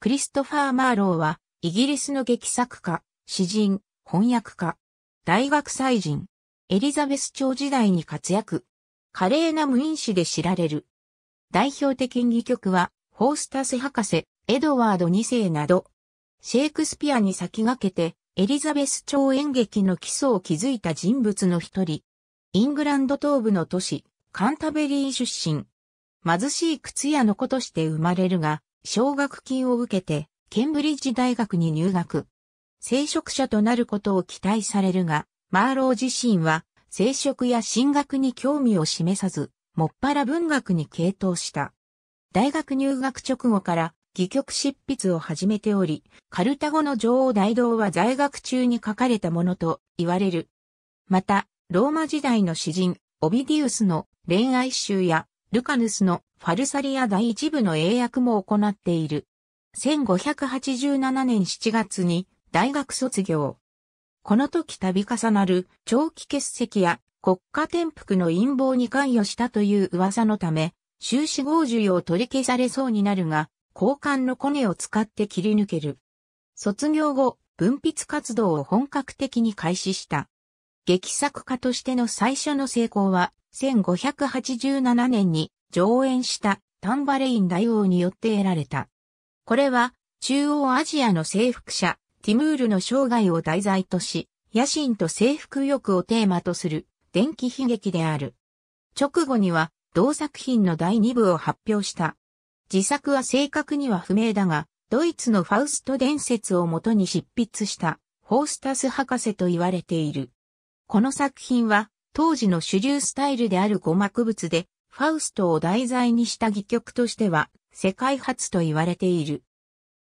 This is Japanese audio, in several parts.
クリストファー・マーローは、イギリスの劇作家、詩人、翻訳家、大学祭人、エリザベス朝時代に活躍。華麗な無因子で知られる。代表的技曲は、ホースタス博士、エドワード2世など、シェイクスピアに先駆けて、エリザベス朝演劇の基礎を築いた人物の一人。イングランド東部の都市、カンタベリー出身。貧しい靴屋の子として生まれるが、奨学金を受けて、ケンブリッジ大学に入学。聖職者となることを期待されるが、マーロー自身は、聖職や進学に興味を示さず、もっぱら文学に傾倒した。大学入学直後から、戯曲執筆を始めており、カルタゴの女王大道は在学中に書かれたものと言われる。また、ローマ時代の詩人、オビディウスの恋愛集やルカヌスのファルサリア第一部の英訳も行っている。1587年7月に大学卒業。この時度重なる長期欠席や国家転覆の陰謀に関与したという噂のため、修士号授与を取り消されそうになるが、交換のコネを使って切り抜ける。卒業後、文筆活動を本格的に開始した。劇作家としての最初の成功は、1587年に上演したタンバレイン大王によって得られた。これは中央アジアの征服者、ティムールの生涯を題材とし、野心と征服欲をテーマとする電気悲劇である。直後には同作品の第二部を発表した。自作は正確には不明だが、ドイツのファウスト伝説をもとに執筆した、ホースタス博士と言われている。この作品は、当時の主流スタイルである語幕物で、ファウストを題材にした戯曲としては、世界初と言われている。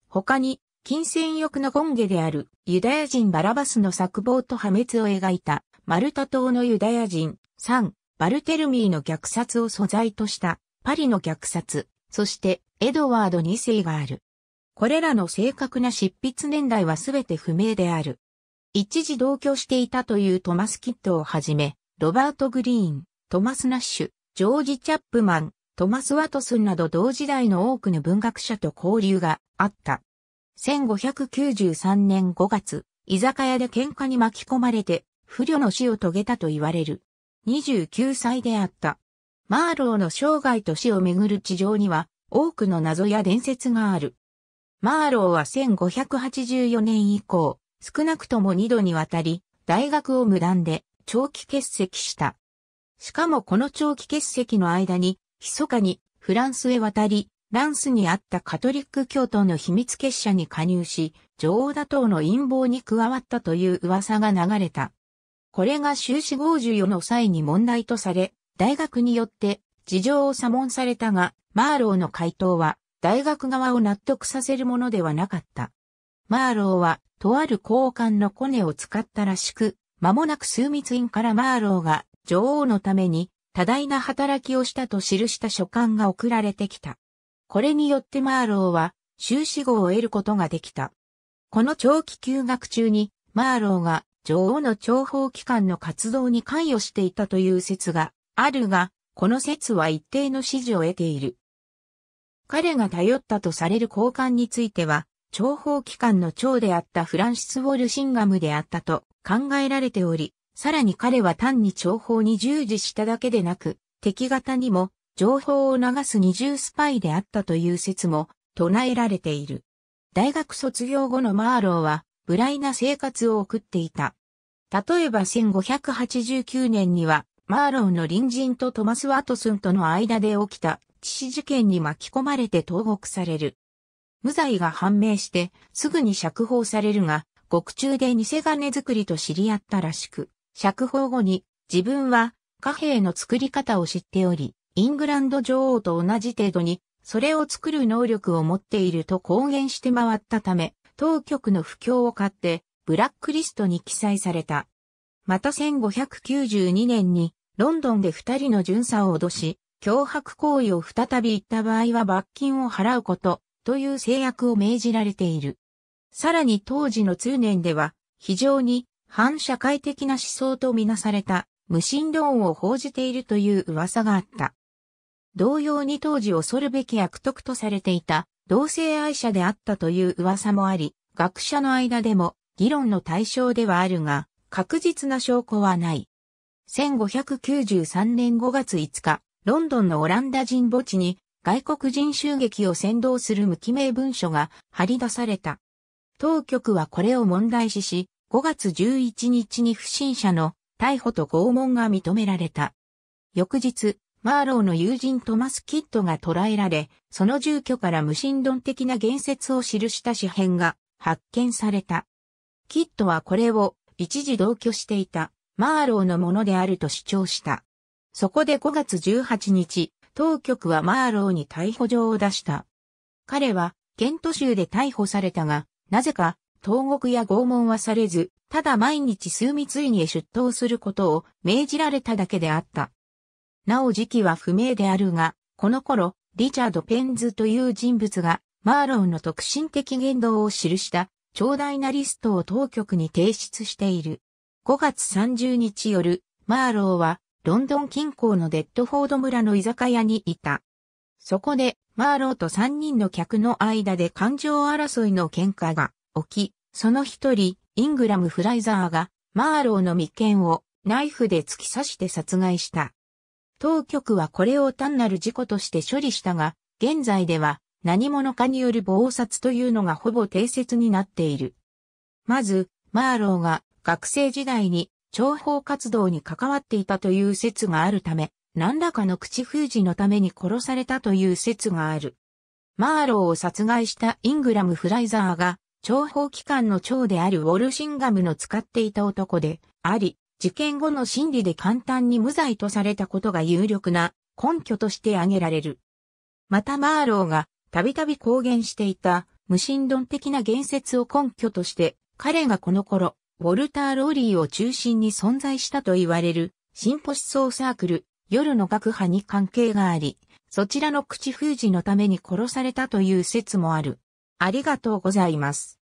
他に、金銭欲の権下であるユダヤ人バラバスの作望と破滅を描いた、マルタ島のユダヤ人、3、バルテルミーの虐殺を素材とした、パリの虐殺、そして、エドワード2世がある。これらの正確な執筆年代はすべて不明である。一時同居していたというトマス・キットをはじめ、ロバート・グリーン、トマス・ナッシュ、ジョージ・チャップマン、トマス・ワトスンなど同時代の多くの文学者と交流があった。1593年5月、居酒屋で喧嘩に巻き込まれて、不慮の死を遂げたと言われる。29歳であった。マーローの生涯と死をめぐる地上には、多くの謎や伝説がある。マーローは1584年以降、少なくとも2度にわたり、大学を無断で、長期欠席した。しかもこの長期欠席の間に、密かにフランスへ渡り、ランスにあったカトリック教徒の秘密結社に加入し、女王打倒の陰謀に加わったという噂が流れた。これが修士号授与の際に問題とされ、大学によって事情を査問されたが、マーローの回答は、大学側を納得させるものではなかった。マーローは、とある交換のコネを使ったらしく、間もなく枢密院からマーローが女王のために多大な働きをしたと記した書簡が送られてきた。これによってマーローは修士号を得ることができた。この長期休学中にマーローが女王の諜報機関の活動に関与していたという説があるが、この説は一定の支持を得ている。彼が頼ったとされる交換については、諜報機関の長であったフランシス・ウォルシンガムであったと考えられており、さらに彼は単に情報に従事しただけでなく、敵方にも情報を流す二重スパイであったという説も唱えられている。大学卒業後のマーローは、無頼な生活を送っていた。例えば1589年には、マーローの隣人とトマス・ワトスンとの間で起きた致死事件に巻き込まれて投獄される。無罪が判明してすぐに釈放されるが、獄中で偽金作りと知り合ったらしく、釈放後に自分は貨幣の作り方を知っており、イングランド女王と同じ程度に、それを作る能力を持っていると公言して回ったため、当局の不況を買って、ブラックリストに記載された。また1592年に、ロンドンで二人の巡査を脅し、脅迫行為を再び行った場合は罰金を払うこと、という制約を命じられている。さらに当時の通年では、非常に反社会的な思想とみなされた無神論を報じているという噂があった。同様に当時恐るべき悪徳とされていた同性愛者であったという噂もあり、学者の間でも議論の対象ではあるが、確実な証拠はない。1593年5月5日、ロンドンのオランダ人墓地に外国人襲撃を先導する無記名文書が貼り出された。当局はこれを問題視し、5月11日に不審者の逮捕と拷問が認められた。翌日、マーローの友人トマス・キッドが捕らえられ、その住居から無神論的な言説を記した紙片が発見された。キッドはこれを一時同居していたマーローのものであると主張した。そこで5月18日、当局はマーローに逮捕状を出した。彼は、ケント州で逮捕されたが、なぜか、投獄や拷問はされず、ただ毎日数密院へ出頭することを命じられただけであった。なお時期は不明であるが、この頃、リチャード・ペンズという人物が、マーロンの特進的言動を記した、長大なリストを当局に提出している。5月30日夜、マーローは、ロンドン近郊のデッドフォード村の居酒屋にいた。そこで、マーローと三人の客の間で感情争いの喧嘩が起き、その一人、イングラム・フライザーが、マーローの眉間をナイフで突き刺して殺害した。当局はこれを単なる事故として処理したが、現在では何者かによる謀殺というのがほぼ定説になっている。まず、マーローが学生時代に諜報活動に関わっていたという説があるため、何らかの口封じのために殺されたという説がある。マーローを殺害したイングラム・フライザーが、諜報機関の長であるウォルシンガムの使っていた男であり、事件後の審理で簡単に無罪とされたことが有力な根拠として挙げられる。またマーローがたびたび公言していた無神論的な言説を根拠として、彼がこの頃、ウォルター・ローリーを中心に存在したと言われる、進歩思想サークル、夜の学派に関係があり、そちらの口封じのために殺されたという説もある。ありがとうございます。